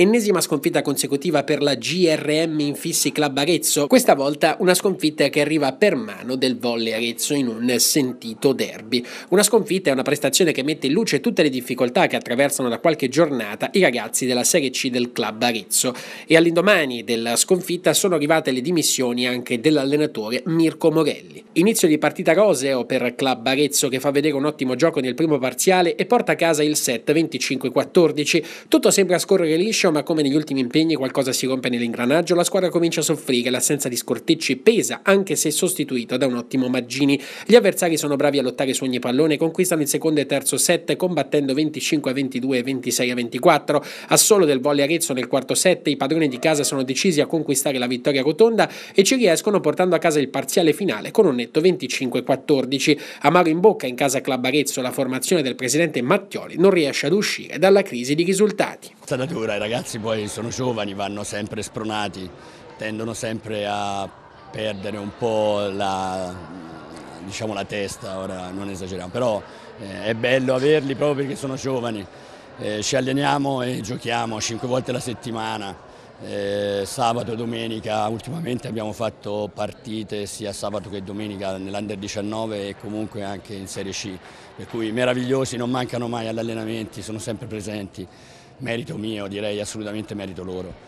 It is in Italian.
Ennesima sconfitta consecutiva per la GRM Infissi Club Arezzo, questa volta una sconfitta che arriva per mano del Volle Arezzo in un sentito derby. Una sconfitta è una prestazione che mette in luce tutte le difficoltà che attraversano da qualche giornata i ragazzi della Serie C del Club Arezzo e all'indomani della sconfitta sono arrivate le dimissioni anche dell'allenatore Mirko Morelli. Inizio di partita roseo per Club Arezzo che fa vedere un ottimo gioco nel primo parziale e porta a casa il set 25-14. Tutto sembra scorrere liscio calcio, ma come negli ultimi impegni qualcosa si rompe nell'ingranaggio, la squadra comincia a soffrire, l'assenza di Scortecci pesa, anche se sostituito da un ottimo Maggini. Gli avversari sono bravi a lottare su ogni pallone, conquistano il secondo e terzo set combattendo 25 a 22 e 26 a 24. A solo del volley Arezzo nel quarto set i padroni di casa sono decisi a conquistare la vittoria rotonda e ci riescono portando a casa il parziale finale con un netto 25-14. a Amaro in bocca in casa Club Arezzo la formazione del presidente Mattioli non riesce ad uscire dalla crisi di risultati. Sta natura, ragazzi ragazzi poi sono giovani, vanno sempre spronati, tendono sempre a perdere un po' la, diciamo, la testa, ora non esageriamo, però eh, è bello averli proprio perché sono giovani, eh, ci alleniamo e giochiamo cinque volte alla settimana. Eh, sabato e domenica ultimamente abbiamo fatto partite sia sabato che domenica nell'Under 19 e comunque anche in Serie C per cui meravigliosi non mancano mai agli allenamenti sono sempre presenti merito mio, direi assolutamente merito loro.